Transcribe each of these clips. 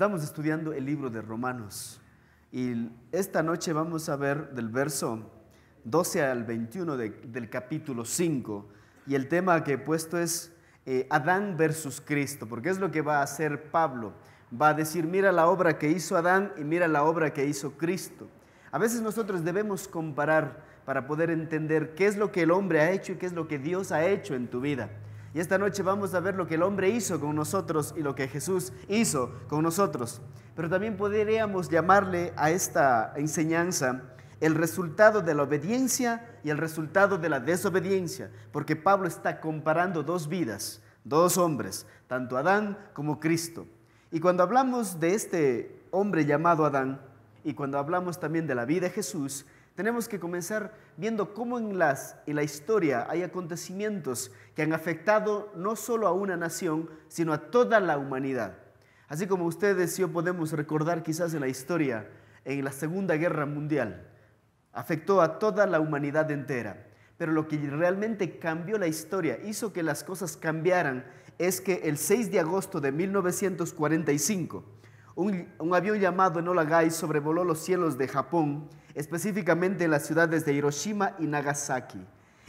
Estamos estudiando el libro de Romanos y esta noche vamos a ver del verso 12 al 21 del capítulo 5 y el tema que he puesto es eh, Adán versus Cristo, porque es lo que va a hacer Pablo. Va a decir, mira la obra que hizo Adán y mira la obra que hizo Cristo. A veces nosotros debemos comparar para poder entender qué es lo que el hombre ha hecho y qué es lo que Dios ha hecho en tu vida. Y esta noche vamos a ver lo que el hombre hizo con nosotros y lo que Jesús hizo con nosotros. Pero también podríamos llamarle a esta enseñanza el resultado de la obediencia y el resultado de la desobediencia, porque Pablo está comparando dos vidas, dos hombres, tanto Adán como Cristo. Y cuando hablamos de este hombre llamado Adán, y cuando hablamos también de la vida de Jesús, tenemos que comenzar viendo cómo en, las, en la historia hay acontecimientos que han afectado no solo a una nación, sino a toda la humanidad. Así como ustedes y yo podemos recordar quizás en la historia, en la Segunda Guerra Mundial, afectó a toda la humanidad entera. Pero lo que realmente cambió la historia, hizo que las cosas cambiaran, es que el 6 de agosto de 1945, un, avión llamado Enola sobrevoló los cielos de Japón, específicamente en las ciudades de Hiroshima y Nagasaki.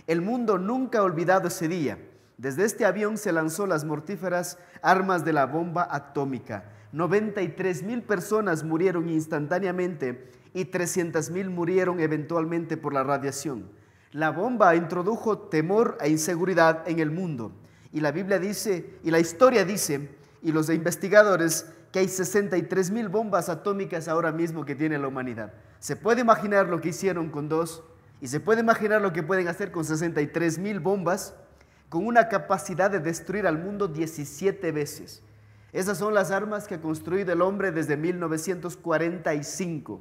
El mundo nunca ha olvidado ese día. Desde este avión se lanzó las mortíferas armas de la bomba atómica. 93.000 mil personas murieron instantáneamente y 300.000 mil murieron eventualmente por la radiación. La bomba introdujo temor e inseguridad en el mundo. Y la Biblia dice, y la historia dice, y los investigadores que hay 63 mil bombas atómicas ahora mismo que tiene la humanidad. ¿Se puede imaginar lo que hicieron con dos? ¿Y se puede imaginar lo que pueden hacer con 63 mil bombas? Con una capacidad de destruir al mundo 17 veces. Esas son las armas que ha construido el hombre desde 1945.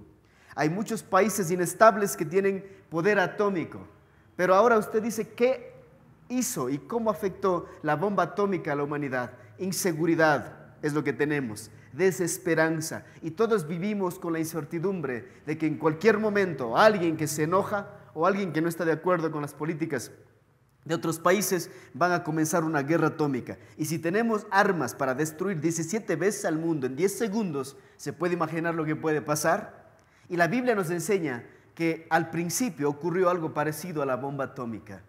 Hay muchos países inestables que tienen poder atómico. Pero ahora usted dice, ¿qué hizo y cómo afectó la bomba atómica a la humanidad? inseguridad es lo que tenemos, desesperanza. Y todos vivimos con la incertidumbre de que en cualquier momento alguien que se enoja o alguien que no está de acuerdo con las políticas de otros países van a comenzar una guerra atómica. Y si tenemos armas para destruir 17 veces al mundo en 10 segundos, ¿se puede imaginar lo que puede pasar? Y la Biblia nos enseña que al principio ocurrió algo parecido a la bomba atómica.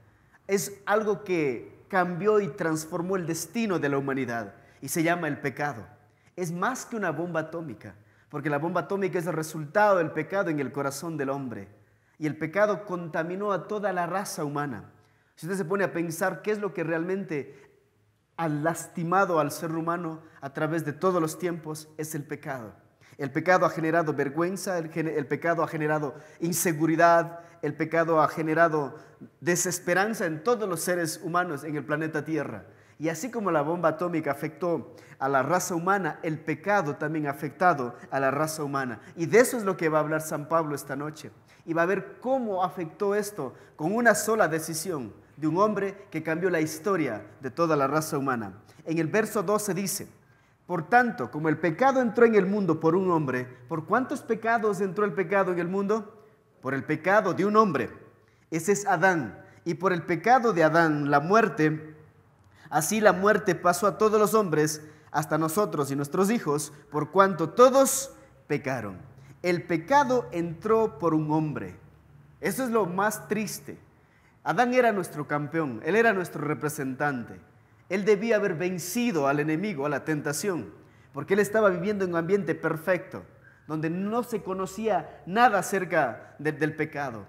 Es algo que cambió y transformó el destino de la humanidad y se llama el pecado. Es más que una bomba atómica, porque la bomba atómica es el resultado del pecado en el corazón del hombre. Y el pecado contaminó a toda la raza humana. Si usted se pone a pensar qué es lo que realmente ha lastimado al ser humano a través de todos los tiempos, es el pecado. El pecado ha generado vergüenza, el, pecado ha generado inseguridad, el pecado ha generado desesperanza en todos los seres humanos en el planeta Tierra. Y así como la bomba atómica afectó a la raza humana, el pecado también ha afectado a la raza humana. Y de eso es lo que va a hablar San Pablo esta noche. Y va a ver cómo afectó esto con una sola decisión de un hombre que cambió la historia de toda la raza humana. En el verso 12 dice, por tanto, como el pecado entró en el mundo por un hombre, ¿por cuántos pecados entró el pecado en el mundo? por el pecado de un hombre, ese es Adán, y por el pecado de Adán, la muerte, así la muerte pasó a todos los hombres, hasta nosotros y nuestros hijos, por cuanto todos pecaron. El pecado entró por un hombre. Eso es lo más triste. Adán era nuestro campeón, él era nuestro representante. Él debía haber vencido al enemigo, a la tentación, porque él estaba viviendo en un ambiente perfecto donde no se conocía nada acerca del pecado.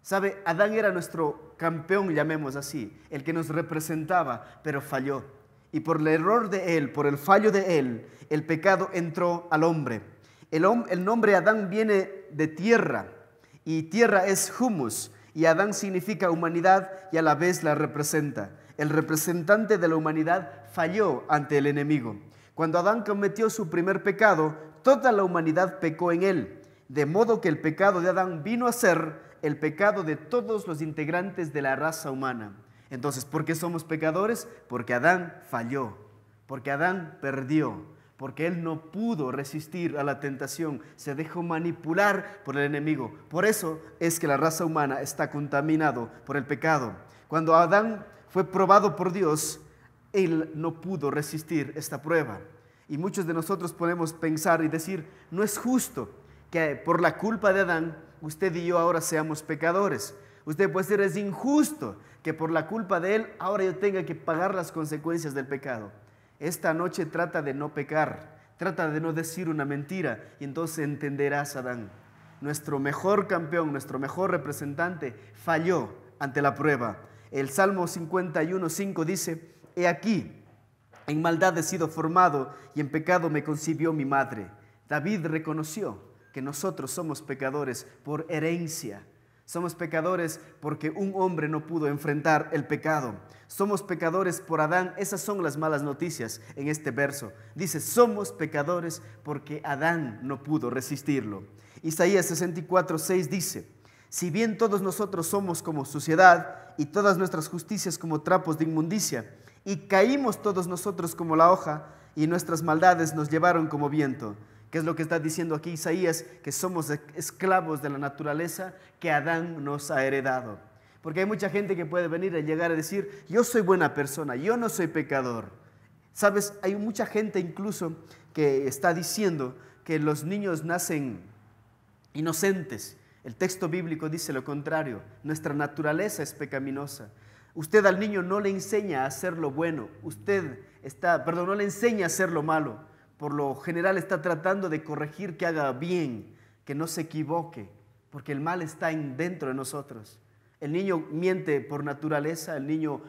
¿Sabe? Adán era nuestro campeón, llamemos así, el que nos representaba, pero falló. Y por el error de él, por el fallo de él, el pecado entró al hombre. El, el nombre Adán viene de tierra y tierra es humus y Adán significa humanidad y a la vez la representa. El representante de la humanidad falló ante el enemigo. Cuando Adán cometió su primer pecado, toda la humanidad pecó en él, de modo que el pecado de Adán vino a ser el pecado de todos los integrantes de la raza humana. Entonces, ¿por qué somos pecadores? Porque Adán falló, porque Adán perdió, porque él no pudo resistir a la tentación, se dejó manipular por el enemigo. Por eso es que la raza humana está contaminado por el pecado. Cuando Adán fue probado por Dios, él no pudo resistir esta prueba. Y muchos de nosotros podemos pensar y decir, no es justo que por la culpa de Adán usted y yo ahora seamos pecadores. Usted puede decir, es injusto que por la culpa de él ahora yo tenga que pagar las consecuencias del pecado. Esta noche trata de no pecar, trata de no decir una mentira y entonces entenderás, Adán. Nuestro mejor campeón, nuestro mejor representante falló ante la prueba. El Salmo 51.5 dice, he aquí, en maldad he sido formado y en pecado me concibió mi madre. David reconoció que nosotros somos pecadores por herencia. Somos pecadores porque un hombre no pudo enfrentar el pecado. Somos pecadores por Adán. Esas son las malas noticias en este verso. Dice, somos pecadores porque Adán no pudo resistirlo. Isaías 64, 6 dice, si bien todos nosotros somos como suciedad y todas nuestras justicias como trapos de inmundicia, y caímos todos nosotros como la hoja y nuestras maldades nos llevaron como viento. ¿Qué es lo que está diciendo aquí Isaías? Que somos esclavos de la naturaleza que Adán nos ha heredado. Porque hay mucha gente que puede venir y llegar a decir, yo soy buena persona, yo no soy pecador. Sabes, hay mucha gente incluso que está diciendo que los niños nacen inocentes. El texto bíblico dice lo contrario, nuestra naturaleza es pecaminosa. Usted al niño no le enseña a hacer lo bueno, usted está, perdón, no le enseña a hacer lo malo. Por lo general está tratando de corregir que haga bien, que no se equivoque, porque el mal está dentro de nosotros. El niño miente por naturaleza, el niño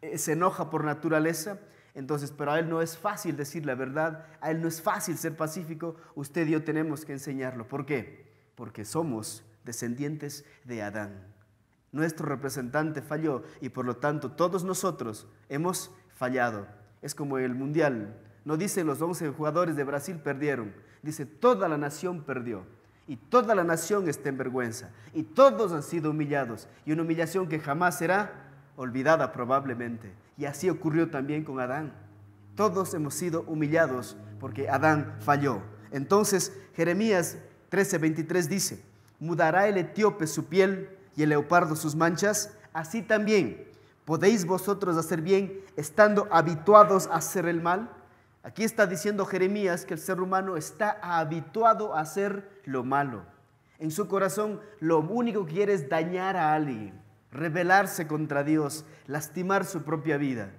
eh, se enoja por naturaleza, entonces, pero a él no es fácil decir la verdad, a él no es fácil ser pacífico, usted y yo tenemos que enseñarlo. ¿Por qué? Porque somos descendientes de Adán. Nuestro representante falló y por lo tanto todos nosotros hemos fallado. Es como el Mundial. No dice los 11 jugadores de Brasil perdieron, dice toda la nación perdió. Y toda la nación está en vergüenza. Y todos han sido humillados. Y una humillación que jamás será olvidada probablemente. Y así ocurrió también con Adán. Todos hemos sido humillados porque Adán falló. Entonces Jeremías 13:23 dice, mudará el etíope su piel y el leopardo sus manchas, así también podéis vosotros hacer bien estando habituados a hacer el mal. Aquí está diciendo Jeremías que el ser humano está habituado a hacer lo malo. En su corazón lo único que quiere es dañar a alguien, rebelarse contra Dios, lastimar su propia vida.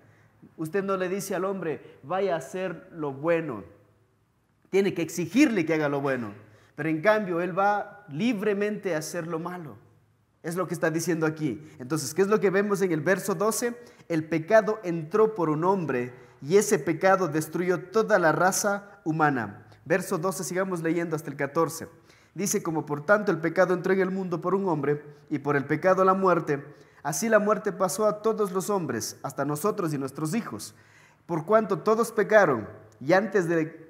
Usted no le dice al hombre, vaya a hacer lo bueno. Tiene que exigirle que haga lo bueno. Pero en cambio, él va libremente a hacer lo malo. Es lo que está diciendo aquí. Entonces, ¿qué es lo que vemos en el verso 12? El pecado entró por un hombre y ese pecado destruyó toda la raza humana. Verso 12, sigamos leyendo hasta el 14. Dice, como por tanto el pecado entró en el mundo por un hombre y por el pecado la muerte, así la muerte pasó a todos los hombres, hasta nosotros y nuestros hijos, por cuanto todos pecaron y antes de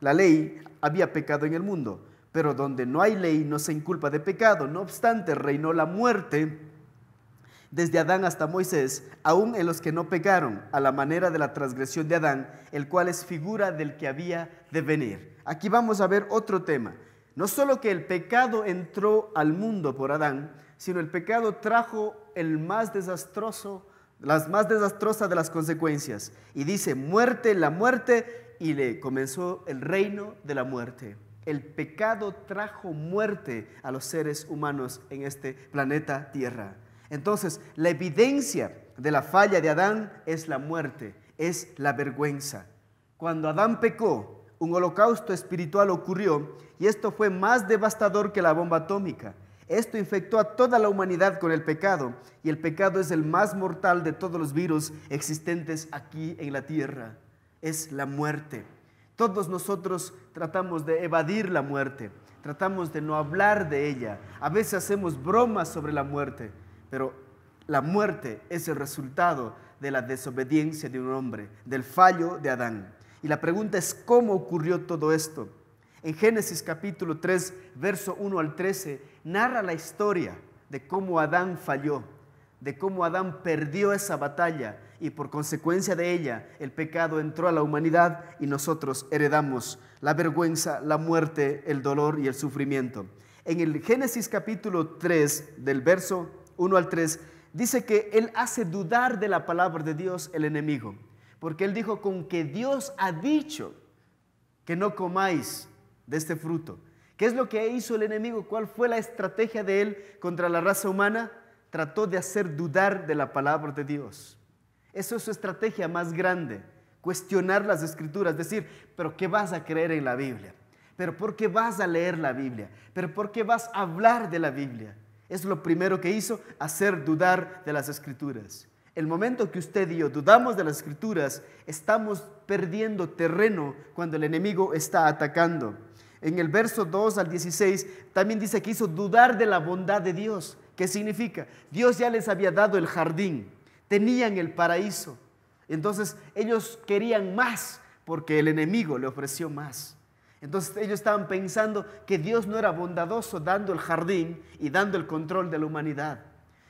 la ley había pecado en el mundo. Pero donde no hay ley no se inculpa de pecado. No obstante, reinó la muerte desde Adán hasta Moisés, aún en los que no pecaron, a la manera de la transgresión de Adán, el cual es figura del que había de venir. Aquí vamos a ver otro tema. No solo que el pecado entró al mundo por Adán, sino el pecado trajo el más desastroso, las más desastrosas de las consecuencias. Y dice, muerte, la muerte, y le comenzó el reino de la muerte. El pecado trajo muerte a los seres humanos en este planeta Tierra. Entonces, la evidencia de la falla de Adán es la muerte, es la vergüenza. Cuando Adán pecó, un holocausto espiritual ocurrió y esto fue más devastador que la bomba atómica. Esto infectó a toda la humanidad con el pecado y el pecado es el más mortal de todos los virus existentes aquí en la tierra. Es la muerte. Todos nosotros tratamos de evadir la muerte, tratamos de no hablar de ella. A veces hacemos bromas sobre la muerte, pero la muerte es el resultado de la desobediencia de un hombre, del fallo de Adán. Y la pregunta es cómo ocurrió todo esto. En Génesis capítulo 3, verso 1 al 13, narra la historia de cómo Adán falló, de cómo Adán perdió esa batalla y por consecuencia de ella el pecado entró a la humanidad y nosotros heredamos la vergüenza, la muerte, el dolor y el sufrimiento. En el Génesis capítulo 3, del verso 1 al 3, dice que él hace dudar de la palabra de Dios el enemigo, porque él dijo con que Dios ha dicho que no comáis de este fruto. ¿Qué es lo que hizo el enemigo? ¿Cuál fue la estrategia de él contra la raza humana? Trató de hacer dudar de la palabra de Dios. Eso es su estrategia más grande, cuestionar las escrituras, decir, pero ¿qué vas a creer en la Biblia? ¿Pero por qué vas a leer la Biblia? ¿Pero por qué vas a hablar de la Biblia? Es lo primero que hizo, hacer dudar de las escrituras. El momento que usted y yo dudamos de las escrituras, estamos perdiendo terreno cuando el enemigo está atacando. En el verso 2 al 16 también dice que hizo dudar de la bondad de Dios. ¿Qué significa? Dios ya les había dado el jardín, Tenían el paraíso. Entonces ellos querían más porque el enemigo le ofreció más. Entonces ellos estaban pensando que Dios no era bondadoso dando el jardín y dando el control de la humanidad.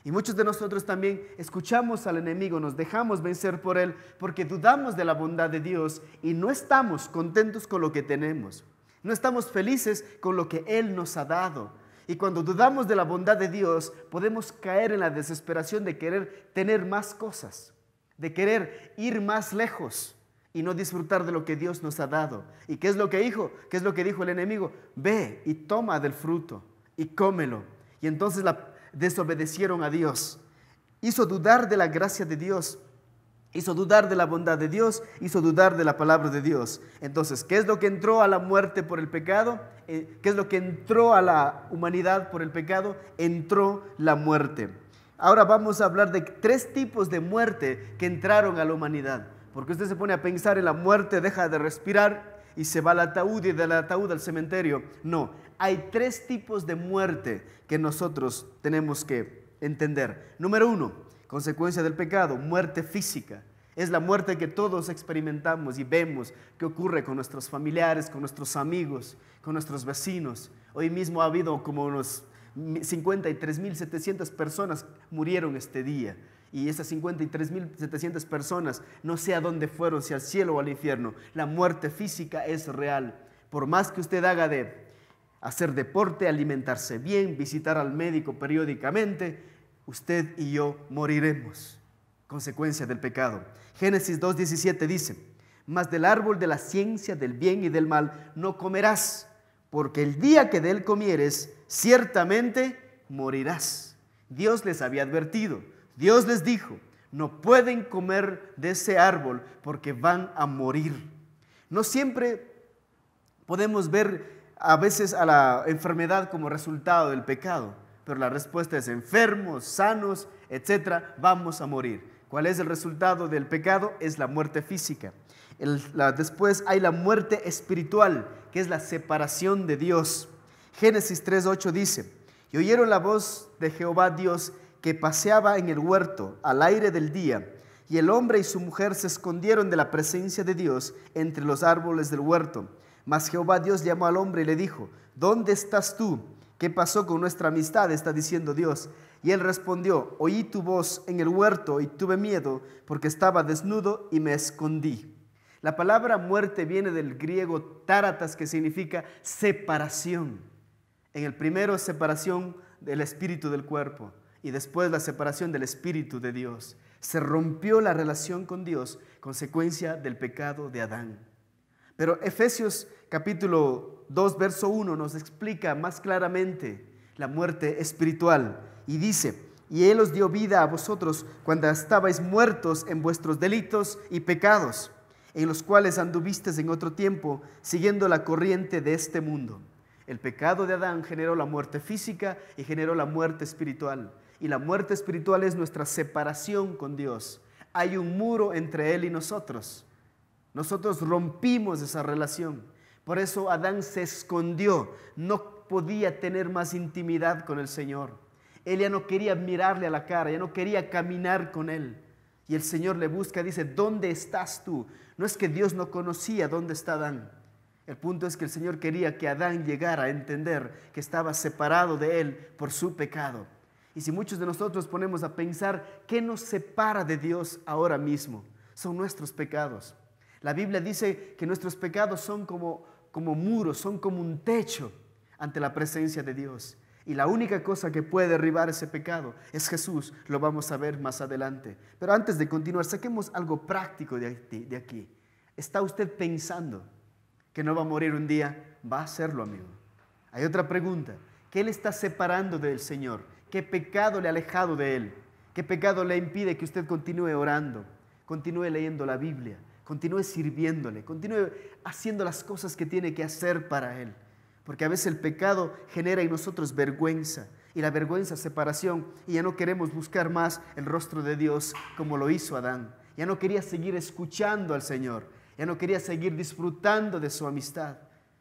Y muchos de nosotros también escuchamos al enemigo, nos dejamos vencer por él porque dudamos de la bondad de Dios y no estamos contentos con lo que tenemos. No estamos felices con lo que Él nos ha dado. Y cuando dudamos de la bondad de Dios, podemos caer en la desesperación de querer tener más cosas, de querer ir más lejos y no disfrutar de lo que Dios nos ha dado. ¿Y qué es lo que dijo? ¿Qué es lo que dijo el enemigo? Ve y toma del fruto y cómelo. Y entonces la desobedecieron a Dios. Hizo dudar de la gracia de Dios Hizo dudar de la bondad de Dios, hizo dudar de la palabra de Dios. Entonces, ¿qué es lo que entró a la muerte por el pecado? Eh, ¿Qué es lo que entró a la humanidad por el pecado? Entró la muerte. Ahora vamos a hablar de tres tipos de muerte que entraron a la humanidad. Porque usted se pone a pensar en la muerte, deja de respirar y se va al ataúd y del ataúd al cementerio. No, hay tres tipos de muerte que nosotros tenemos que entender. Número uno, consecuencia del pecado, muerte física. Es la muerte que todos experimentamos y vemos que ocurre con nuestros familiares, con nuestros amigos, con nuestros vecinos. Hoy mismo ha habido como unos 53.700 personas murieron este día. Y esas 53.700 personas, no sé a dónde fueron, si al cielo o al infierno. La muerte física es real. Por más que usted haga de hacer deporte, alimentarse bien, visitar al médico periódicamente, usted y yo moriremos. Consecuencia del pecado. Génesis 2.17 dice, mas del árbol de la ciencia del bien y del mal no comerás, porque el día que de él comieres, ciertamente morirás. Dios les había advertido, Dios les dijo, no pueden comer de ese árbol porque van a morir. No siempre podemos ver a veces a la enfermedad como resultado del pecado pero la respuesta es enfermos, sanos, etcétera, vamos a morir. ¿Cuál es el resultado del pecado? Es la muerte física. después hay la muerte espiritual, que es la separación de Dios. Génesis 3.8 dice, y oyeron la voz de Jehová Dios que paseaba en el huerto al aire del día, y el hombre y su mujer se escondieron de la presencia de Dios entre los árboles del huerto. Mas Jehová Dios llamó al hombre y le dijo, ¿dónde estás tú? ¿Qué pasó con nuestra amistad? Está diciendo Dios. Y él respondió, oí tu voz en el huerto y tuve miedo porque estaba desnudo y me escondí. La palabra muerte viene del griego táratas que significa separación. En el primero separación del espíritu del cuerpo y después la separación del espíritu de Dios. Se rompió la relación con Dios, consecuencia del pecado de Adán. Pero Efesios capítulo 2, verso 1 nos explica más claramente la muerte espiritual y dice, y Él os dio vida a vosotros cuando estabais muertos en vuestros delitos y pecados, en los cuales anduvisteis en otro tiempo, siguiendo la corriente de este mundo. El pecado de Adán generó la muerte física y generó la muerte espiritual. Y la muerte espiritual es nuestra separación con Dios. Hay un muro entre Él y nosotros. Nosotros rompimos esa relación. Por eso Adán se escondió, no podía tener más intimidad con el Señor. Él ya no quería mirarle a la cara, ya no quería caminar con él. Y el Señor le busca, dice, ¿dónde estás tú? No es que Dios no conocía dónde está Adán. El punto es que el Señor quería que Adán llegara a entender que estaba separado de él por su pecado. Y si muchos de nosotros ponemos a pensar, ¿qué nos separa de Dios ahora mismo? Son nuestros pecados. La Biblia dice que nuestros pecados son como como muros, son como un techo ante la presencia de Dios. Y la única cosa que puede derribar ese pecado es Jesús. Lo vamos a ver más adelante. Pero antes de continuar, saquemos algo práctico de aquí. ¿Está usted pensando que no va a morir un día? Va a hacerlo, amigo. Hay otra pregunta. ¿Qué le está separando del Señor? ¿Qué pecado le ha alejado de Él? ¿Qué pecado le impide que usted continúe orando, continúe leyendo la Biblia, continúe sirviéndole, continúe haciendo las cosas que tiene que hacer para Él. Porque a veces el pecado genera en nosotros vergüenza y la vergüenza separación y ya no queremos buscar más el rostro de Dios como lo hizo Adán. Ya no quería seguir escuchando al Señor, ya no quería seguir disfrutando de su amistad.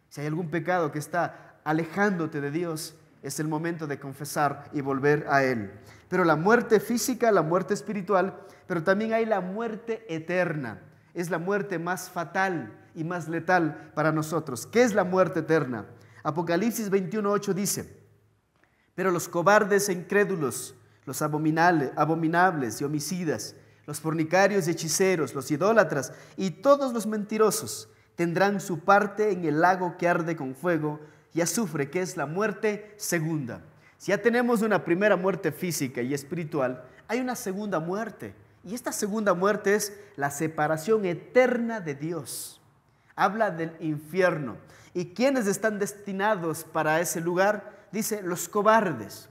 Si hay algún pecado que está alejándote de Dios, es el momento de confesar y volver a Él. Pero la muerte física, la muerte espiritual, pero también hay la muerte eterna es la muerte más fatal y más letal para nosotros. ¿Qué es la muerte eterna? Apocalipsis 21.8 dice, pero los cobardes e incrédulos, los abominables y homicidas, los fornicarios y hechiceros, los idólatras y todos los mentirosos tendrán su parte en el lago que arde con fuego y azufre, que es la muerte segunda. Si ya tenemos una primera muerte física y espiritual, hay una segunda muerte y esta segunda muerte es la separación eterna de Dios. Habla del infierno. ¿Y quiénes están destinados para ese lugar? Dice, los cobardes.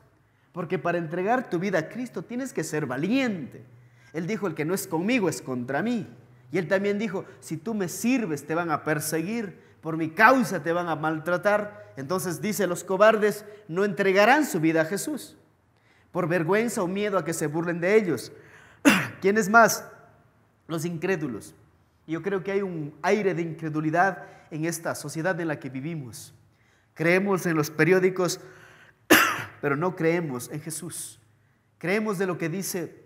Porque para entregar tu vida a Cristo tienes que ser valiente. Él dijo, el que no es conmigo es contra mí. Y él también dijo, si tú me sirves te van a perseguir, por mi causa te van a maltratar. Entonces dice, los cobardes no entregarán su vida a Jesús por vergüenza o miedo a que se burlen de ellos. ¿Quiénes más? Los incrédulos. Yo creo que hay un aire de incredulidad en esta sociedad en la que vivimos. Creemos en los periódicos, pero no creemos en Jesús. Creemos de lo que dice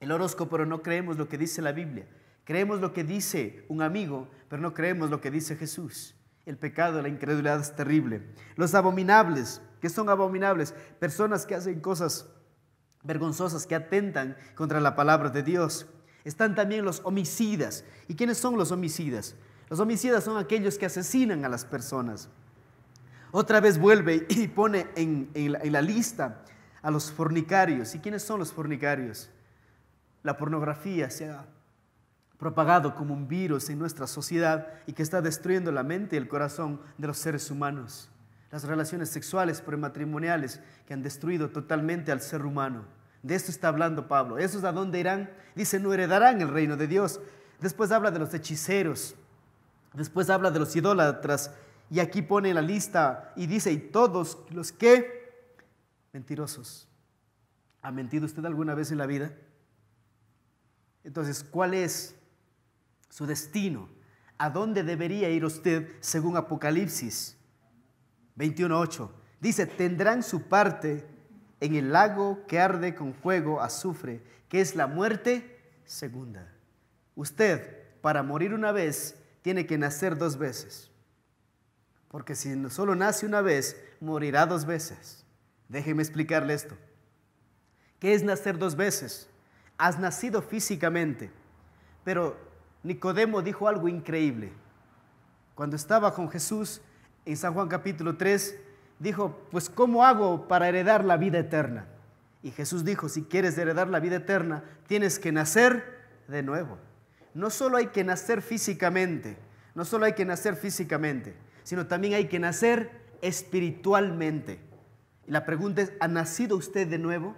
el horóscopo, pero no creemos lo que dice la Biblia. Creemos lo que dice un amigo, pero no creemos lo que dice Jesús. El pecado, de la incredulidad es terrible. Los abominables, que son abominables, personas que hacen cosas vergonzosas que atentan contra la palabra de Dios. Están también los homicidas. ¿Y quiénes son los homicidas? Los homicidas son aquellos que asesinan a las personas. Otra vez vuelve y pone en, la, la lista a los fornicarios. ¿Y quiénes son los fornicarios? La pornografía se ha propagado como un virus en nuestra sociedad y que está destruyendo la mente y el corazón de los seres humanos las relaciones sexuales prematrimoniales que han destruido totalmente al ser humano. De esto está hablando Pablo. Eso es a dónde irán. Dice, no heredarán el reino de Dios. Después habla de los hechiceros. Después habla de los idólatras. Y aquí pone la lista y dice, y todos los que mentirosos. ¿Ha mentido usted alguna vez en la vida? Entonces, ¿cuál es su destino? ¿A dónde debería ir usted según Apocalipsis? 21.8. Dice, tendrán su parte en el lago que arde con fuego azufre, que es la muerte segunda. Usted, para morir una vez, tiene que nacer dos veces. Porque si solo nace una vez, morirá dos veces. Déjeme explicarle esto. ¿Qué es nacer dos veces? Has nacido físicamente. Pero Nicodemo dijo algo increíble. Cuando estaba con Jesús, en San Juan capítulo 3, dijo, pues ¿cómo hago para heredar la vida eterna? Y Jesús dijo, si quieres heredar la vida eterna, tienes que nacer de nuevo. No solo hay que nacer físicamente, no solo hay que nacer físicamente, sino también hay que nacer espiritualmente. Y la pregunta es, ¿ha nacido usted de nuevo?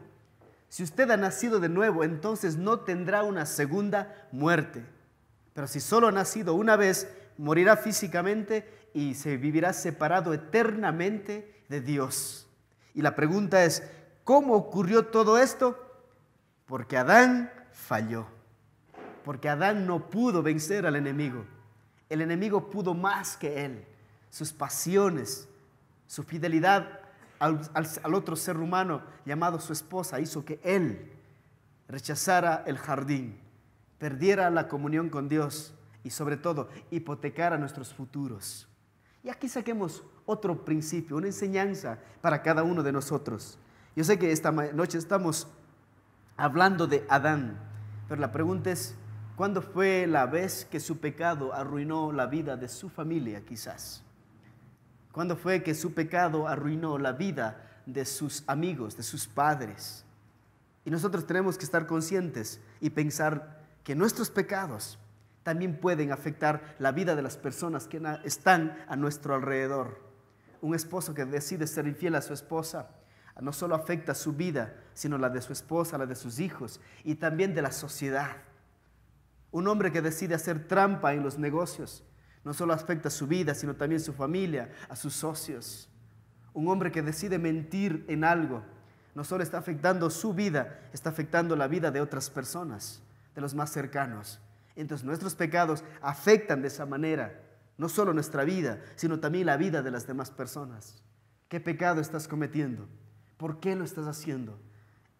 Si usted ha nacido de nuevo, entonces no tendrá una segunda muerte. Pero si solo ha nacido una vez, morirá físicamente y se vivirá separado eternamente de Dios. Y la pregunta es, ¿cómo ocurrió todo esto? Porque Adán falló, porque Adán no pudo vencer al enemigo. El enemigo pudo más que él, sus pasiones, su fidelidad al, otro ser humano llamado su esposa hizo que él rechazara el jardín, perdiera la comunión con Dios y sobre todo hipotecara nuestros futuros. Y aquí saquemos otro principio, una enseñanza para cada uno de nosotros. Yo sé que esta noche estamos hablando de Adán, pero la pregunta es, ¿cuándo fue la vez que su pecado arruinó la vida de su familia quizás? ¿Cuándo fue que su pecado arruinó la vida de sus amigos, de sus padres? Y nosotros tenemos que estar conscientes y pensar que nuestros pecados también pueden afectar la vida de las personas que están a nuestro alrededor. Un esposo que decide ser infiel a su esposa ah, no solo afecta su vida, sino la de su esposa, la de sus hijos y también de la sociedad. Un hombre que decide hacer trampa en los negocios no solo afecta su vida, sino también su familia, a sus socios. Un hombre que decide mentir en algo no solo está afectando su vida, está afectando la vida de otras personas, de los más cercanos. Entonces nuestros pecados afectan de esa manera no solo nuestra vida, sino también la vida de las demás personas. ¿Qué pecado estás cometiendo? ¿Por qué lo estás haciendo?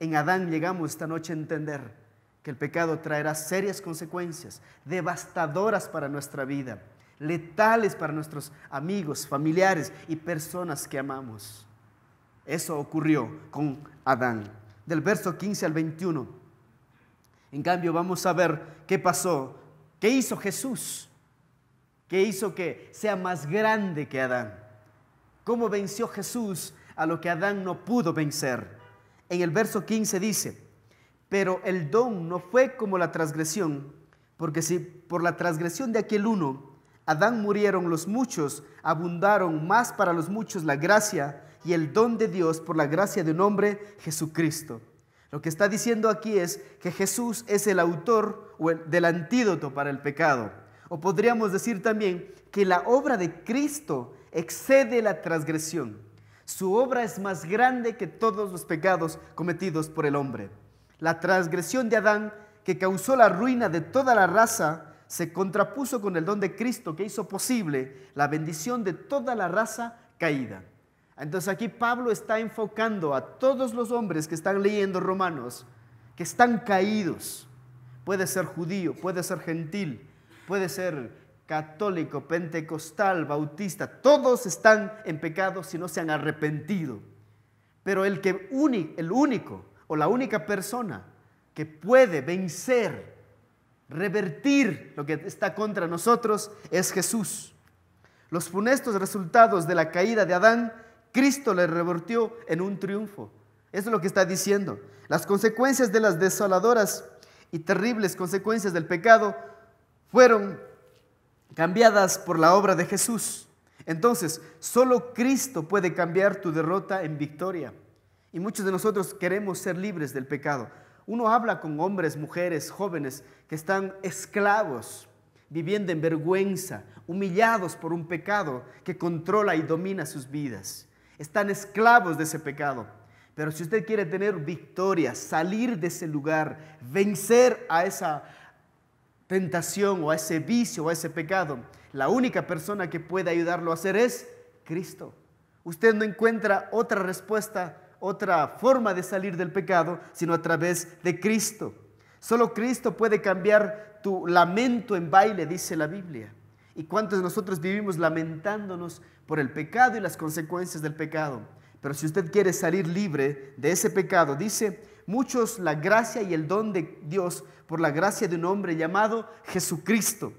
En Adán llegamos esta noche a entender que el pecado traerá serias consecuencias, devastadoras para nuestra vida, letales para nuestros amigos, familiares y personas que amamos. Eso ocurrió con Adán. Del verso 15 al 21 en cambio, vamos a ver qué pasó, qué hizo Jesús, qué hizo que sea más grande que Adán. ¿Cómo venció Jesús a lo que Adán no pudo vencer? En el verso 15 dice, pero el don no fue como la transgresión, porque si por la transgresión de aquel uno, Adán murieron los muchos, abundaron más para los muchos la gracia y el don de Dios por la gracia de un hombre, Jesucristo. Lo que está diciendo aquí es que Jesús es el autor o el, del antídoto para el pecado. O podríamos decir también que la obra de Cristo excede la transgresión. Su obra es más grande que todos los pecados cometidos por el hombre. La transgresión de Adán, que causó la ruina de toda la raza, se contrapuso con el don de Cristo que hizo posible la bendición de toda la raza caída. Entonces aquí Pablo está enfocando a todos los hombres que están leyendo Romanos, que están caídos. Puede ser judío, puede ser gentil, puede ser católico, pentecostal, bautista. Todos están en pecado si no se han arrepentido. Pero el, que el único o la única persona que puede vencer, revertir lo que está contra nosotros es Jesús. Los funestos resultados de la caída de Adán Cristo le revirtió en un triunfo. Eso es lo que está diciendo. Las consecuencias de las desoladoras y terribles consecuencias del pecado fueron cambiadas por la obra de Jesús. Entonces, solo Cristo puede cambiar tu derrota en victoria. Y muchos de nosotros queremos ser libres del pecado. Uno habla con hombres, mujeres, jóvenes que están esclavos, viviendo en vergüenza, humillados por un pecado que controla y domina sus vidas. Están esclavos de ese pecado. Pero si usted quiere tener victoria, salir de ese lugar, vencer a esa tentación o a ese vicio o a ese pecado, la única persona que puede ayudarlo a hacer es Cristo. Usted no encuentra otra respuesta, otra forma de salir del pecado, sino a través de Cristo. Solo Cristo puede cambiar tu lamento en baile, dice la Biblia. ¿Y cuántos de nosotros vivimos lamentándonos por el pecado y las consecuencias del pecado? Pero si usted quiere salir libre de ese pecado, dice, muchos la gracia y el don de Dios por la gracia de un hombre llamado Jesucristo.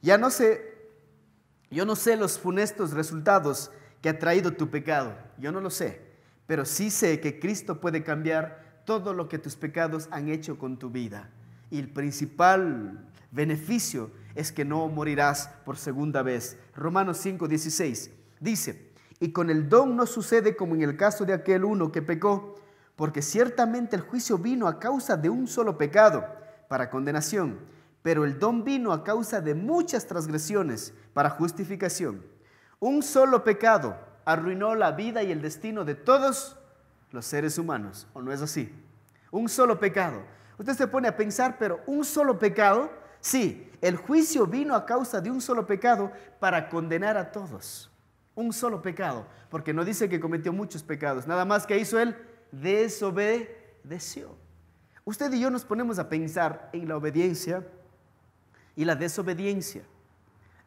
Ya no sé, yo no sé los funestos resultados que ha traído tu pecado, yo no lo sé, pero sí sé que Cristo puede cambiar todo lo que tus pecados han hecho con tu vida. Y el principal beneficio es que no morirás por segunda vez. Romanos 5.16... dice, y con el don no sucede como en el caso de aquel uno que pecó, porque ciertamente el juicio vino a causa de un solo pecado para condenación, pero el don vino a causa de muchas transgresiones para justificación. Un solo pecado arruinó la vida y el destino de todos los seres humanos, ¿o no es así? Un solo pecado. Usted se pone a pensar, pero un solo pecado Sí, el juicio vino a causa de un solo pecado para condenar a todos. Un solo pecado, porque no dice que cometió muchos pecados, nada más que hizo él, desobedeció. Usted y yo nos ponemos a pensar en la obediencia y la desobediencia.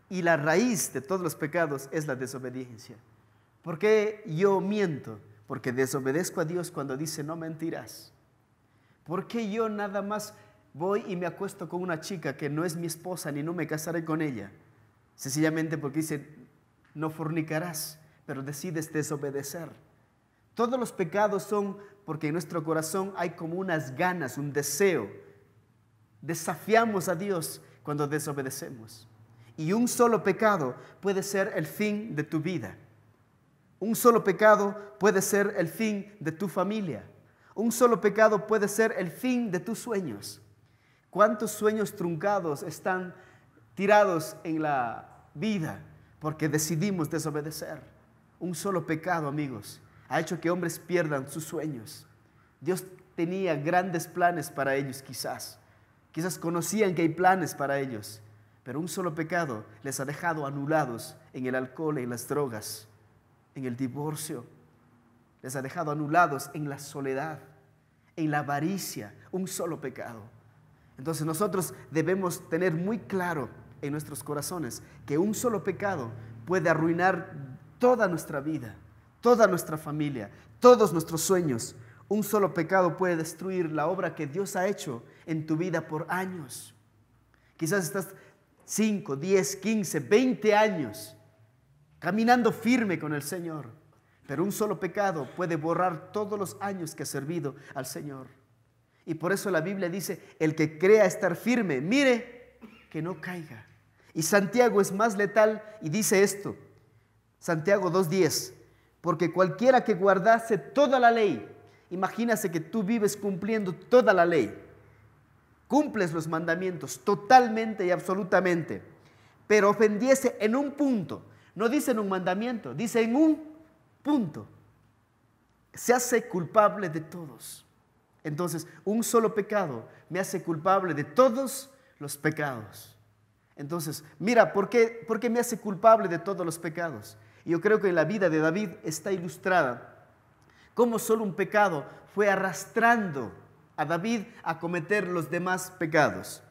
Y la raíz de todos los pecados es la desobediencia. ¿Por qué yo miento? Porque desobedezco a Dios cuando dice no mentirás. ¿Por qué yo nada más voy y me acuesto con una chica que no es mi esposa ni no me casaré con ella. Sencillamente porque dice, no fornicarás, pero decides desobedecer. Todos los pecados son porque en nuestro corazón hay como unas ganas, un deseo. Desafiamos a Dios cuando desobedecemos. Y un solo pecado puede ser el fin de tu vida. Un solo pecado puede ser el fin de tu familia. Un solo pecado puede ser el fin de tus sueños. ¿Cuántos sueños truncados están tirados en la vida porque decidimos desobedecer? Un solo pecado, amigos, ha hecho que hombres pierdan sus sueños. Dios tenía grandes planes para ellos quizás. Quizás conocían que hay planes para ellos, pero un solo pecado les ha dejado anulados en el alcohol, en las drogas, en el divorcio. Les ha dejado anulados en la soledad, en la avaricia, un solo pecado. Entonces nosotros debemos tener muy claro en nuestros corazones que un solo pecado puede arruinar toda nuestra vida, toda nuestra familia, todos nuestros sueños. Un solo pecado puede destruir la obra que Dios ha hecho en tu vida por años. Quizás estás 5, 10, 15, 20 años caminando firme con el Señor, pero un solo pecado puede borrar todos los años que has servido al Señor. Y por eso la Biblia dice, el que crea estar firme, mire que no caiga. Y Santiago es más letal y dice esto, Santiago 2.10, porque cualquiera que guardase toda la ley, imagínase que tú vives cumpliendo toda la ley, cumples los mandamientos totalmente y absolutamente, pero ofendiese en un punto, no dice en un mandamiento, dice en un punto, se hace culpable de todos. Entonces, un solo pecado me hace culpable de todos los pecados. Entonces, mira, ¿por qué, ¿por me hace culpable de todos los pecados? yo creo que la vida de David está ilustrada cómo solo un pecado fue arrastrando a David a cometer los demás pecados.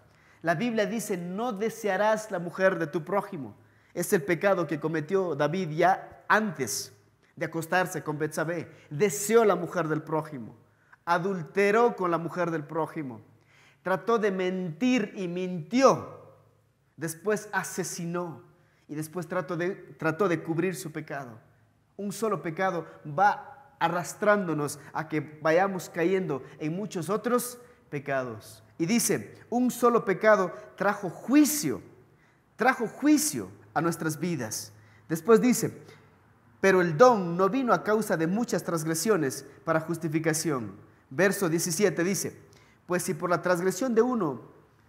La Biblia dice, no desearás la mujer de tu prójimo. Es el pecado que cometió David ya antes de acostarse con Betsabé. Deseó la mujer del prójimo adulteró con la mujer del prójimo, trató de mentir y mintió, después asesinó y después trató de, trató de cubrir su pecado. Un solo pecado va arrastrándonos a que vayamos cayendo en muchos otros pecados. Y dice, un solo pecado trajo juicio, trajo juicio a nuestras vidas. Después dice, pero el don no vino a causa de muchas transgresiones para justificación verso 17 dice, pues si por la transgresión de uno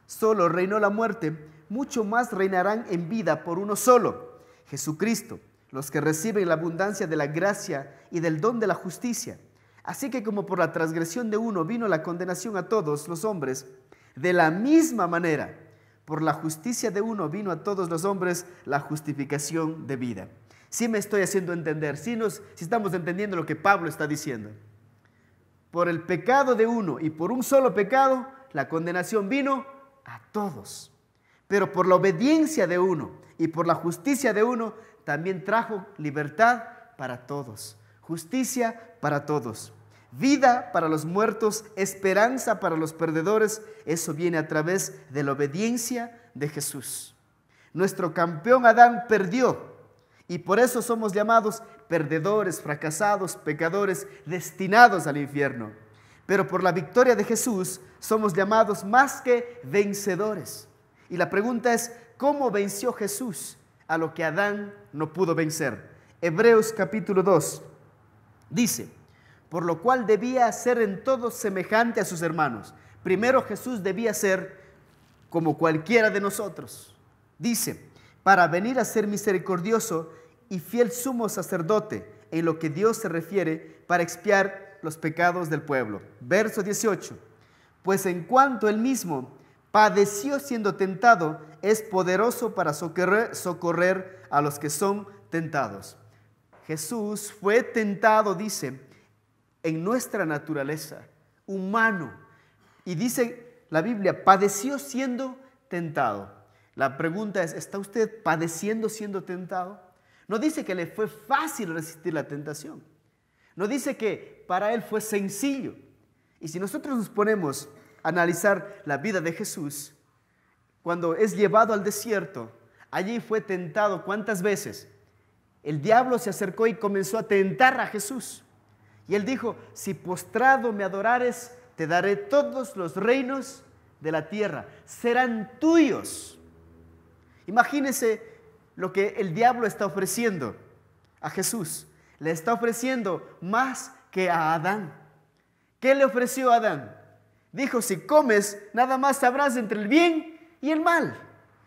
solo reinó la muerte, mucho más reinarán en vida por uno solo, Jesucristo, los que reciben la abundancia de la gracia y del don de la justicia. Así que como por la transgresión de uno vino la condenación a todos los hombres, de la misma manera, por la justicia de uno vino a todos los hombres la justificación de vida. Si me estoy haciendo entender, si, estamos entendiendo lo que Pablo está diciendo por el pecado de uno y por un solo pecado, la condenación vino a todos. Pero por la obediencia de uno y por la justicia de uno, también trajo libertad para todos, justicia para todos, vida para los muertos, esperanza para los perdedores. Eso viene a través de la obediencia de Jesús. Nuestro campeón Adán perdió y por eso somos llamados perdedores, fracasados, pecadores, destinados al infierno. Pero por la victoria de Jesús somos llamados más que vencedores. Y la pregunta es, ¿cómo venció Jesús a lo que Adán no pudo vencer? Hebreos capítulo 2 dice, por lo cual debía ser en todo semejante a sus hermanos. Primero Jesús debía ser como cualquiera de nosotros. Dice, para venir a ser misericordioso y fiel sumo sacerdote en lo que Dios se refiere para expiar los pecados del pueblo. Verso 18. Pues en cuanto él mismo padeció siendo tentado, es poderoso para socorrer, a los que son tentados. Jesús fue tentado, dice, en nuestra naturaleza, humano. Y dice la Biblia, padeció siendo tentado. La pregunta es, ¿está usted padeciendo siendo tentado? No dice que le fue fácil resistir la tentación. No dice que para él fue sencillo. Y si nosotros nos ponemos a analizar la vida de Jesús, cuando es llevado al desierto, allí fue tentado cuántas veces. El diablo se acercó y comenzó a tentar a Jesús. Y él dijo, si postrado me adorares, te daré todos los reinos de la tierra. Serán tuyos. Imagínese lo que el diablo está ofreciendo a Jesús. Le está ofreciendo más que a Adán. ¿Qué le ofreció a Adán? Dijo, si comes, nada más sabrás entre el bien y el mal.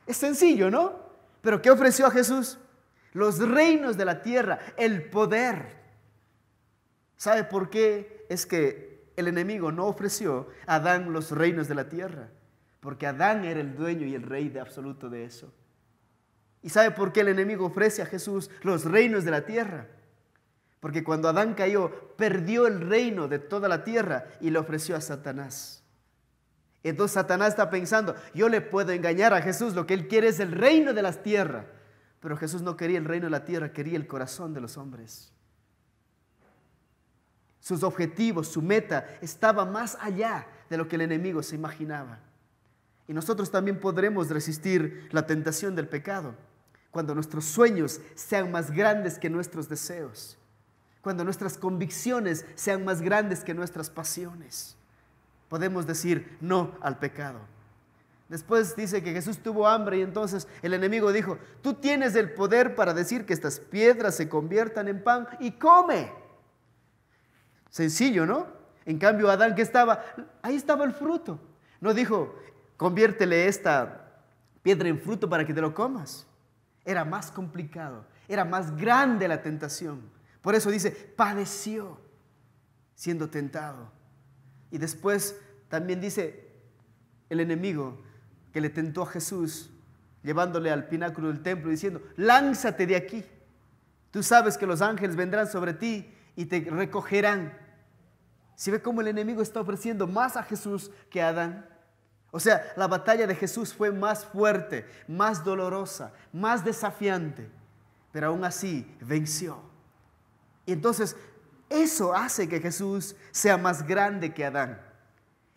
Es sencillo, ¿no? Pero ¿qué ofreció a Jesús? Los reinos de la tierra, el poder. ¿Sabe por qué es que el enemigo no ofreció a Adán los reinos de la tierra? Porque Adán era el dueño y el rey de absoluto de eso. ¿Y sabe por qué el enemigo ofrece a Jesús los reinos de la tierra? Porque cuando Adán cayó, perdió el reino de toda la tierra y le ofreció a Satanás. Entonces Satanás está pensando, yo le puedo engañar a Jesús, lo que él quiere es el reino de las tierras. Pero Jesús no quería el reino de la tierra, quería el corazón de los hombres. Sus objetivos, su meta estaba más allá de lo que el enemigo se imaginaba. Y nosotros también podremos resistir la tentación del pecado cuando nuestros sueños sean más grandes que nuestros deseos, cuando nuestras convicciones sean más grandes que nuestras pasiones. Podemos decir no al pecado. Después dice que Jesús tuvo hambre y entonces el enemigo dijo, tú tienes el poder para decir que estas piedras se conviertan en pan y come. Sencillo, ¿no? En cambio, Adán que estaba, ahí estaba el fruto. No dijo, conviértele esta piedra en fruto para que te lo comas era más complicado, era más grande la tentación. Por eso dice, padeció siendo tentado. Y después también dice el enemigo que le tentó a Jesús, llevándole al pináculo del templo, diciendo, lánzate de aquí. Tú sabes que los ángeles vendrán sobre ti y te recogerán. Si ve cómo el enemigo está ofreciendo más a Jesús que a Adán. O sea, la batalla de Jesús fue más fuerte, más dolorosa, más desafiante, pero aún así venció. Y entonces, eso hace que Jesús sea más grande que Adán.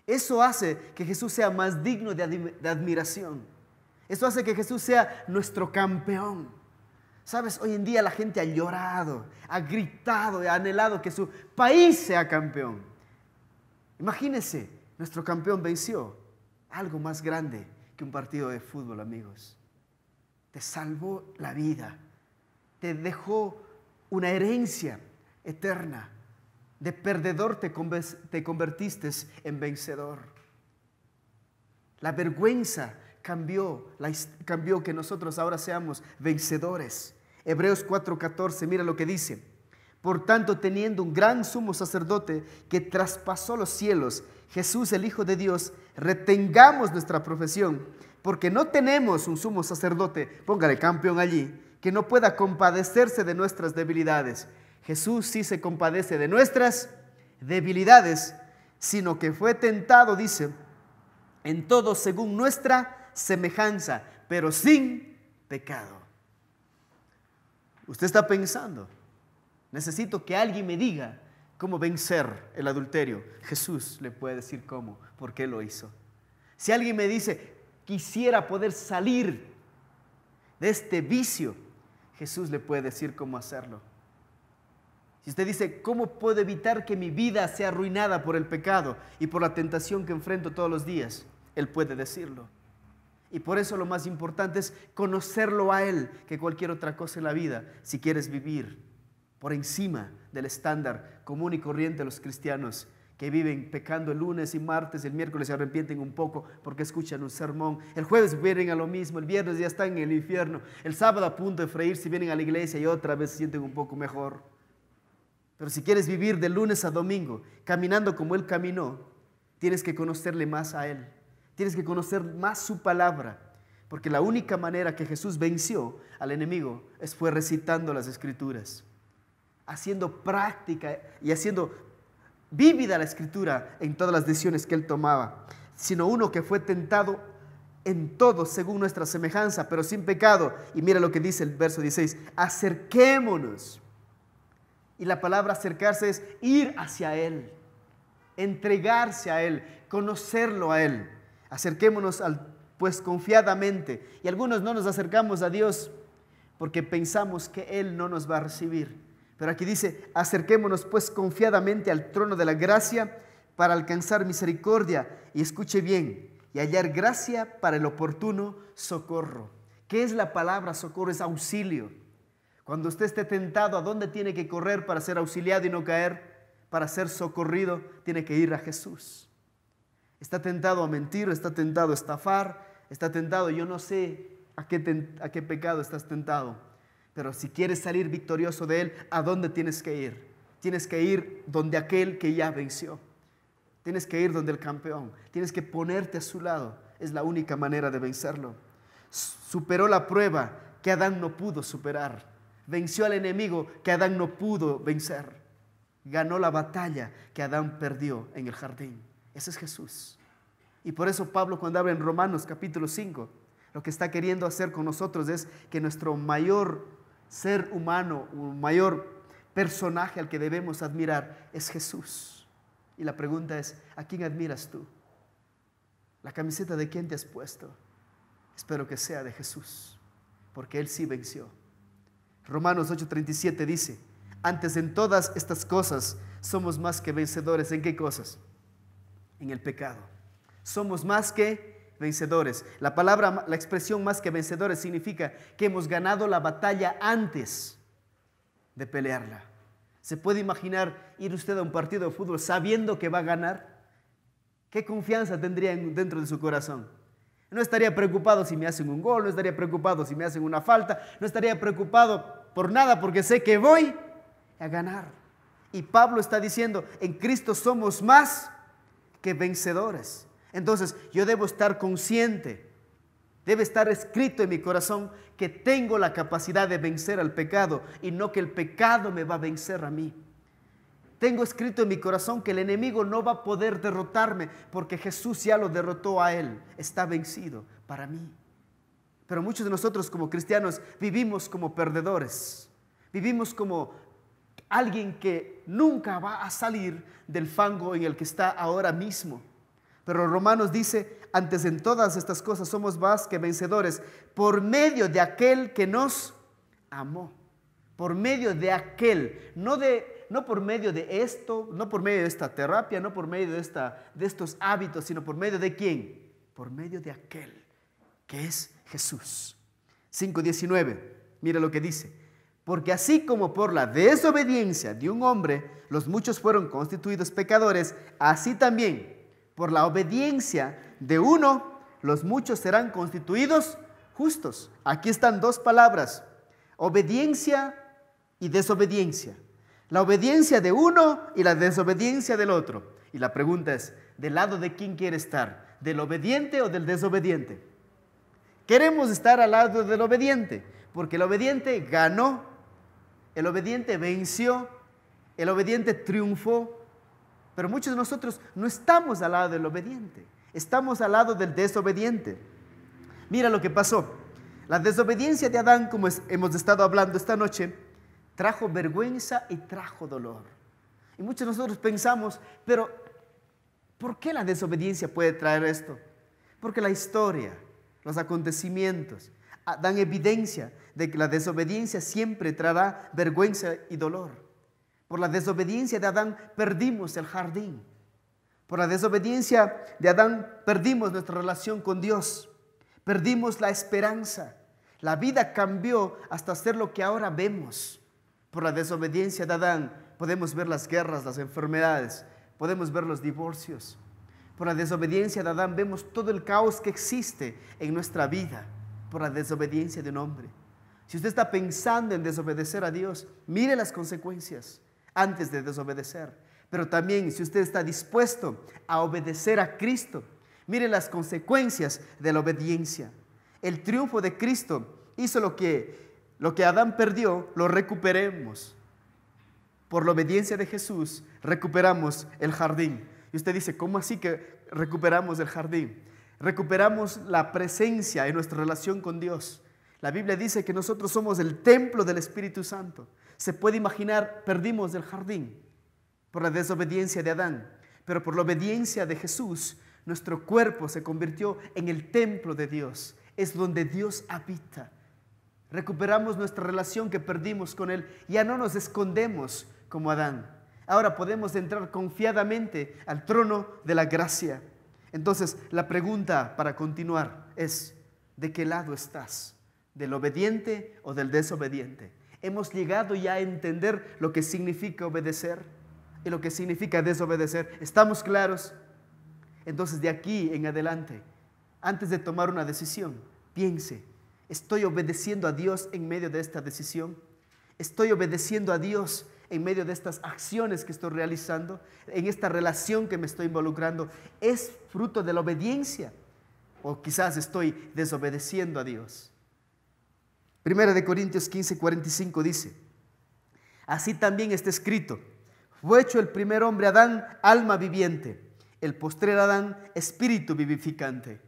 Eso hace que Jesús sea más digno de, admiración. Eso hace que Jesús sea nuestro campeón. Sabes, hoy en día la gente ha llorado, ha gritado, ha anhelado que su país sea campeón. Imagínese nuestro campeón venció, algo más grande que un partido de fútbol, amigos. Te salvó la vida, te dejó una herencia eterna. De perdedor te, convertiste en vencedor. La vergüenza cambió, cambió que nosotros ahora seamos vencedores. Hebreos 4:14, mira lo que dice. Por tanto, teniendo un gran sumo sacerdote que traspasó los cielos, Jesús el Hijo de Dios, retengamos nuestra profesión, porque no tenemos un sumo sacerdote, póngale campeón allí, que no pueda compadecerse de nuestras debilidades. Jesús sí se compadece de nuestras debilidades, sino que fue tentado, dice, en todo según nuestra semejanza, pero sin pecado. Usted está pensando, necesito que alguien me diga cómo vencer el adulterio. Jesús le puede decir cómo, por qué lo hizo. Si alguien me dice, quisiera poder salir de este vicio, Jesús le puede decir cómo hacerlo. Si usted dice, ¿cómo puedo evitar que mi vida sea arruinada por el pecado y por la tentación que enfrento todos los días? Él puede decirlo. Y por eso lo más importante es conocerlo a Él que cualquier otra cosa en la vida, si quieres vivir por encima del estándar común y corriente de los cristianos que viven pecando el lunes y martes, el miércoles se arrepienten un poco porque escuchan un sermón, el jueves vienen a lo mismo, el viernes ya están en el infierno, el sábado a punto de freírse vienen a la iglesia y otra vez se sienten un poco mejor. Pero si quieres vivir de lunes a domingo, caminando como Él caminó, tienes que conocerle más a Él, tienes que conocer más su palabra, porque la única manera que Jesús venció al enemigo fue recitando las escrituras, haciendo práctica y haciendo vívida la escritura en todas las decisiones que él tomaba, sino uno que fue tentado en todo según nuestra semejanza, pero sin pecado. Y mira lo que dice el verso 16, acerquémonos. Y la palabra acercarse es ir hacia Él, entregarse a Él, conocerlo a Él. Acerquémonos al, pues confiadamente. Y algunos no nos acercamos a Dios porque pensamos que Él no nos va a recibir. Pero aquí dice, acerquémonos pues confiadamente al trono de la gracia para alcanzar misericordia. Y escuche bien, y hallar gracia para el oportuno socorro. ¿Qué es la palabra socorro? Es auxilio. Cuando usted esté tentado, ¿a dónde tiene que correr para ser auxiliado y no caer? Para ser socorrido, tiene que ir a Jesús. Está tentado a mentir, está tentado a estafar, está tentado, yo no sé a qué, a qué pecado estás tentado pero si quieres salir victorioso de él, ¿a dónde tienes que ir? Tienes que ir donde aquel que ya venció. Tienes que ir donde el campeón. Tienes que ponerte a su lado. Es la única manera de vencerlo. Superó la prueba que Adán no pudo superar. Venció al enemigo que Adán no pudo vencer. Ganó la batalla que Adán perdió en el jardín. Ese es Jesús. Y por eso Pablo cuando habla en Romanos capítulo 5, lo que está queriendo hacer con nosotros es que nuestro mayor ser humano, un mayor personaje al que debemos admirar es Jesús. Y la pregunta es, ¿a quién admiras tú? ¿La camiseta de quién te has puesto? Espero que sea de Jesús, porque Él sí venció. Romanos 8:37 dice, antes en todas estas cosas somos más que vencedores. ¿En qué cosas? En el pecado. Somos más que vencedores. La palabra, la expresión más que vencedores significa que hemos ganado la batalla antes de pelearla. ¿Se puede imaginar ir usted a un partido de fútbol sabiendo que va a ganar? ¿Qué confianza tendría dentro de su corazón? No estaría preocupado si me hacen un gol, no estaría preocupado si me hacen una falta, no estaría preocupado por nada porque sé que voy a ganar. Y Pablo está diciendo, en Cristo somos más que vencedores. Entonces yo debo estar consciente, debe estar escrito en mi corazón que tengo la capacidad de vencer al pecado y no que el pecado me va a vencer a mí. Tengo escrito en mi corazón que el enemigo no va a poder derrotarme porque Jesús ya lo derrotó a él, está vencido para mí. Pero muchos de nosotros como cristianos vivimos como perdedores, vivimos como alguien que nunca va a salir del fango en el que está ahora mismo. Pero Romanos dice, antes en todas estas cosas somos más que vencedores por medio de aquel que nos amó. Por medio de aquel, no, de, no por medio de esto, no por medio de esta terapia, no por medio de, esta, de estos hábitos, sino por medio de quién? Por medio de aquel que es Jesús. 5.19, mira lo que dice. Porque así como por la desobediencia de un hombre los muchos fueron constituidos pecadores, así también por la obediencia de uno, los muchos serán constituidos justos. Aquí están dos palabras, obediencia y desobediencia. La obediencia de uno y la desobediencia del otro. Y la pregunta es, ¿del lado de quién quiere estar? ¿Del obediente o del desobediente? Queremos estar al lado del obediente, porque el obediente ganó, el obediente venció, el obediente triunfó, pero muchos de nosotros no estamos al lado del obediente, estamos al lado del desobediente. Mira lo que pasó. La desobediencia de Adán, como hemos estado hablando esta noche, trajo vergüenza y trajo dolor. Y muchos de nosotros pensamos, pero ¿por qué la desobediencia puede traer esto? Porque la historia, los acontecimientos, ah, dan evidencia de que la desobediencia siempre traerá vergüenza y dolor. Por la desobediencia de Adán perdimos el jardín. Por la desobediencia de Adán perdimos nuestra relación con Dios. Perdimos la esperanza. La vida cambió hasta ser lo que ahora vemos. Por la desobediencia de Adán podemos ver las guerras, las enfermedades, podemos ver los divorcios. Por la desobediencia de Adán vemos todo el caos que existe en nuestra vida por la desobediencia de un hombre. Si usted está pensando en desobedecer a Dios, mire las consecuencias antes de desobedecer. Pero también si usted está dispuesto a obedecer a Cristo, mire las consecuencias de la obediencia. El triunfo de Cristo hizo lo que, lo que Adán perdió, lo recuperemos. Por la obediencia de Jesús recuperamos el jardín. Y usted dice, ¿cómo así que recuperamos el jardín? Recuperamos la presencia en nuestra relación con Dios. La Biblia dice que nosotros somos el templo del Espíritu Santo. Se puede imaginar, perdimos el jardín por la desobediencia de Adán, pero por la obediencia de Jesús, nuestro cuerpo se convirtió en el templo de Dios, es donde Dios habita. Recuperamos nuestra relación que perdimos con Él, ya no nos escondemos como Adán. Ahora podemos entrar confiadamente al trono de la gracia. Entonces, la pregunta para continuar es, ¿de qué lado estás? ¿Del obediente o del desobediente? Hemos llegado ya a entender lo que significa obedecer y lo que significa desobedecer. ¿Estamos claros? Entonces de aquí en adelante, antes de tomar una decisión, piense, ¿estoy obedeciendo a Dios en medio de esta decisión? ¿Estoy obedeciendo a Dios en medio de estas acciones que estoy realizando, en esta relación que me estoy involucrando? ¿Es fruto de la obediencia? ¿O quizás estoy desobedeciendo a Dios? Primera de Corintios 15, 45 dice, así también está escrito, fue hecho el primer hombre Adán alma viviente, el postrer Adán espíritu vivificante.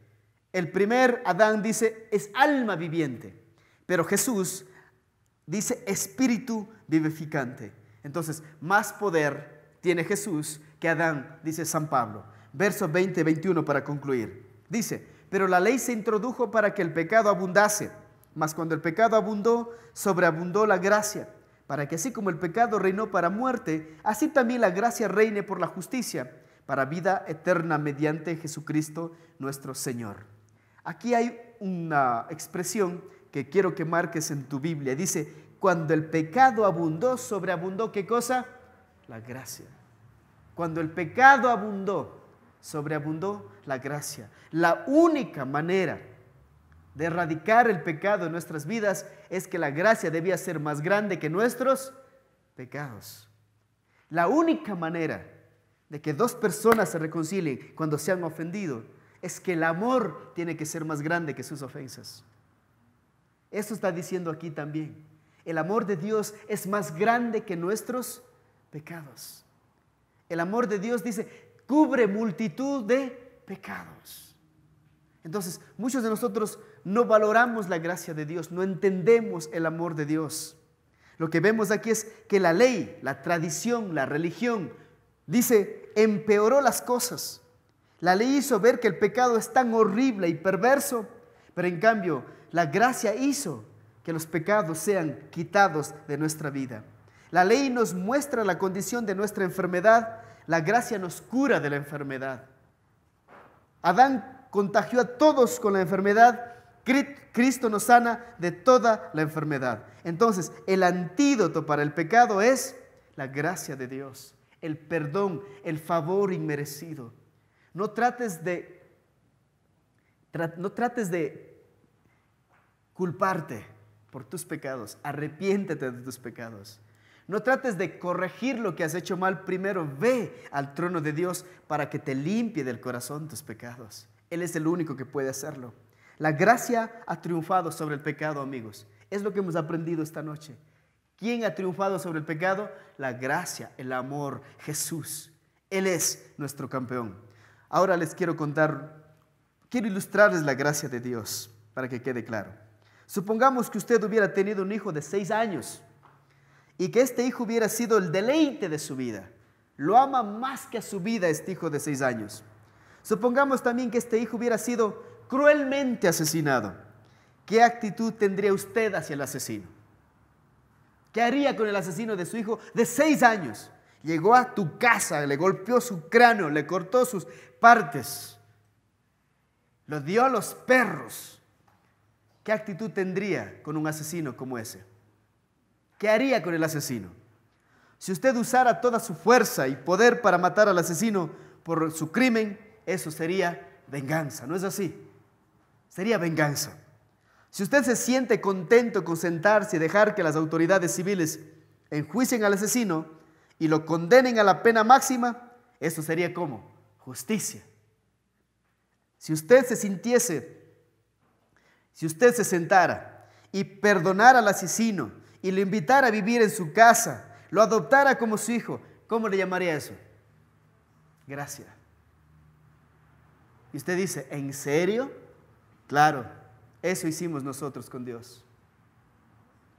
El primer Adán dice es alma viviente, pero Jesús dice espíritu vivificante. Entonces, más poder tiene Jesús que Adán, dice San Pablo. Versos 20, 21 para concluir. Dice, pero la ley se introdujo para que el pecado abundase. Mas cuando el pecado abundó, sobreabundó la gracia, para que así como el pecado reinó para muerte, así también la gracia reine por la justicia, para vida eterna mediante Jesucristo nuestro Señor. Aquí hay una expresión que quiero que marques en tu Biblia. Dice, cuando el pecado abundó, sobreabundó, ¿qué cosa? La gracia. Cuando el pecado abundó, sobreabundó la gracia. La única manera de erradicar el pecado en nuestras vidas es que la gracia debía ser más grande que nuestros pecados. La única manera de que dos personas se reconcilien cuando se han ofendido es que el amor tiene que ser más grande que sus ofensas. Eso está diciendo aquí también. El amor de Dios es más grande que nuestros pecados. El amor de Dios dice, cubre multitud de pecados. Entonces, muchos de nosotros no valoramos la gracia de Dios, no entendemos el amor de Dios. Lo que vemos aquí es que la ley, la tradición, la religión, dice, empeoró las cosas. La ley hizo ver que el pecado es tan horrible y perverso, pero en cambio la gracia hizo que los pecados sean quitados de nuestra vida. La ley nos muestra la condición de nuestra enfermedad, la gracia nos cura de la enfermedad. Adán contagió a todos con la enfermedad, Cristo nos sana de toda la enfermedad. Entonces, el antídoto para el pecado es la gracia de Dios, el perdón, el favor inmerecido. No trates de no trates de culparte por tus pecados, arrepiéntete de tus pecados. No trates de corregir lo que has hecho mal primero, ve al trono de Dios para que te limpie del corazón tus pecados. Él es el único que puede hacerlo. La gracia ha triunfado sobre el pecado, amigos. Es lo que hemos aprendido esta noche. ¿Quién ha triunfado sobre el pecado? La gracia, el amor, Jesús. Él es nuestro campeón. Ahora les quiero contar, quiero ilustrarles la gracia de Dios para que quede claro. Supongamos que usted hubiera tenido un hijo de seis años y que este hijo hubiera sido el deleite de su vida. Lo ama más que a su vida este hijo de seis años. Supongamos también que este hijo hubiera sido cruelmente asesinado. ¿Qué actitud tendría usted hacia el asesino? ¿Qué haría con el asesino de su hijo de seis años? Llegó a tu casa, le golpeó su cráneo, le cortó sus partes, lo dio a los perros. ¿Qué actitud tendría con un asesino como ese? ¿Qué haría con el asesino? Si usted usara toda su fuerza y poder para matar al asesino por su crimen, eso sería venganza, ¿no es así? Sería venganza. Si usted se siente contento con sentarse y dejar que las autoridades civiles enjuicien al asesino y lo condenen a la pena máxima, eso sería como justicia. Si usted se sintiese, si usted se sentara y perdonara al asesino y lo invitara a vivir en su casa, lo adoptara como su hijo, ¿cómo le llamaría eso? Gracias. Y usted dice, ¿en serio? Claro, eso hicimos nosotros con Dios.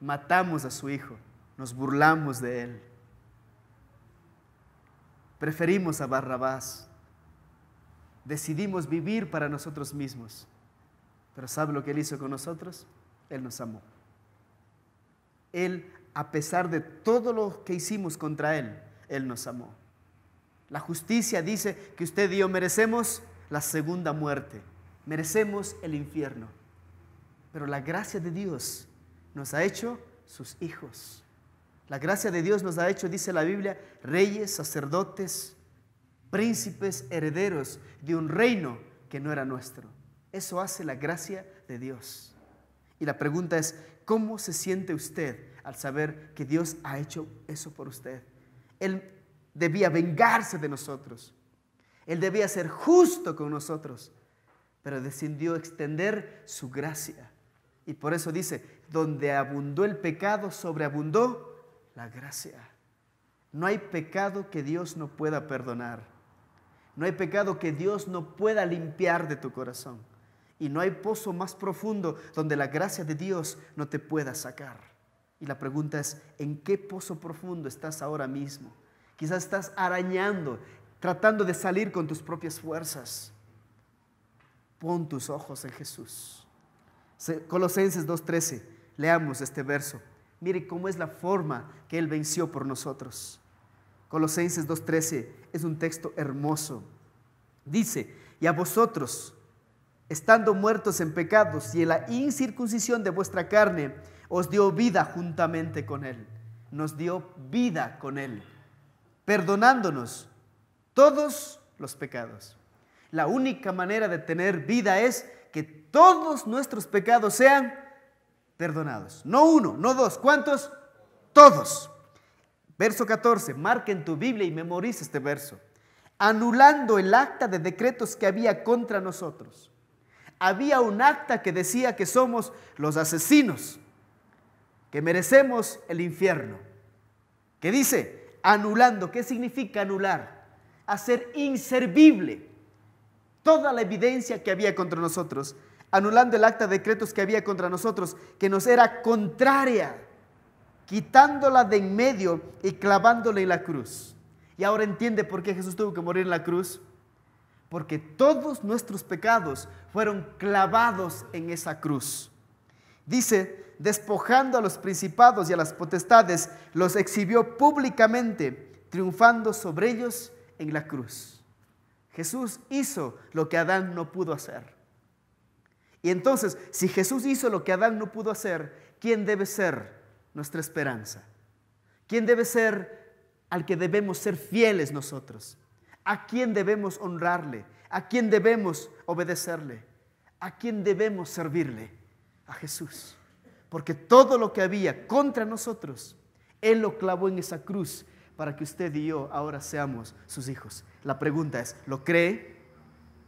Matamos a su Hijo, nos burlamos de Él. Preferimos a Barrabás. Decidimos vivir para nosotros mismos. Pero ¿sabe lo que Él hizo con nosotros? Él nos amó. Él, a pesar de todo lo que hicimos contra Él, Él nos amó. La justicia dice que usted y yo merecemos la segunda muerte. Merecemos el infierno. Pero la gracia de Dios nos ha hecho sus hijos. La gracia de Dios nos ha hecho, dice la Biblia, reyes, sacerdotes, príncipes, herederos de un reino que no era nuestro. Eso hace la gracia de Dios. Y la pregunta es, ¿cómo se siente usted al saber que Dios ha hecho eso por usted? Él debía vengarse de nosotros, él debía ser justo con nosotros, pero decidió extender su gracia. Y por eso dice, donde abundó el pecado, sobreabundó la gracia. No hay pecado que Dios no pueda perdonar. No hay pecado que Dios no pueda limpiar de tu corazón. Y no hay pozo más profundo donde la gracia de Dios no te pueda sacar. Y la pregunta es, ¿en qué pozo profundo estás ahora mismo? Quizás estás arañando tratando de salir con tus propias fuerzas. Pon tus ojos en Jesús. Colosenses 2.13, leamos este verso. Mire cómo es la forma que Él venció por nosotros. Colosenses 2.13 es un texto hermoso. Dice, y a vosotros, estando muertos en pecados y en la incircuncisión de vuestra carne, os dio vida juntamente con Él. Nos dio vida con Él, perdonándonos todos los pecados. La única manera de tener vida es que todos nuestros pecados sean perdonados. No uno, no dos, ¿cuántos? Todos. Verso 14, marca en tu Biblia y memoriza este verso. Anulando el acta de decretos que había contra nosotros. Había un acta que decía que somos los asesinos, que merecemos el infierno. ¿Qué dice? Anulando. ¿Qué significa anular? hacer inservible toda la evidencia que había contra nosotros, anulando el acta de decretos que había contra nosotros, que nos era contraria, quitándola de en medio y clavándole en la cruz. Y ahora entiende por qué Jesús tuvo que morir en la cruz. Porque todos nuestros pecados fueron clavados en esa cruz. Dice, despojando a los principados y a las potestades, los exhibió públicamente, triunfando sobre ellos en la cruz. Jesús hizo lo que Adán no pudo hacer. Y entonces, si Jesús hizo lo que Adán no pudo hacer, ¿quién debe ser nuestra esperanza? ¿Quién debe ser al que debemos ser fieles nosotros? ¿A quién debemos honrarle? ¿A quién debemos obedecerle? ¿A quién debemos servirle? A Jesús. Porque todo lo que había contra nosotros, Él lo clavó en esa cruz para que usted y yo ahora seamos sus hijos. La pregunta es, ¿lo cree?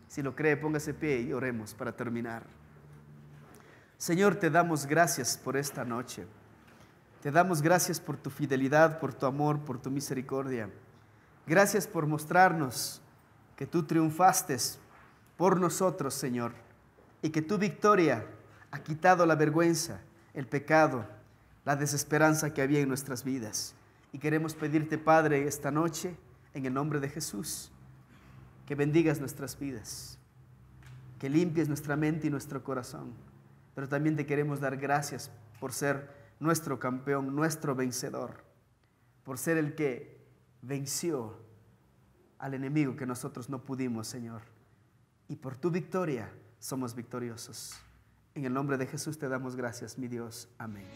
Si lo cree, póngase pie y oremos para terminar. Señor, te damos gracias por esta noche. Te damos gracias por tu fidelidad, por tu amor, por tu misericordia. Gracias por mostrarnos que tú triunfaste por nosotros, Señor, y que tu victoria ha quitado la vergüenza, el pecado, la desesperanza que había en nuestras vidas. Y queremos pedirte, Padre, esta noche, en el nombre de Jesús, que bendigas nuestras vidas, que limpies nuestra mente y nuestro corazón. Pero también te queremos dar gracias por ser nuestro campeón, nuestro vencedor, por ser el que venció al enemigo que nosotros no pudimos, Señor. Y por tu victoria somos victoriosos. En el nombre de Jesús te damos gracias, mi Dios. Amén.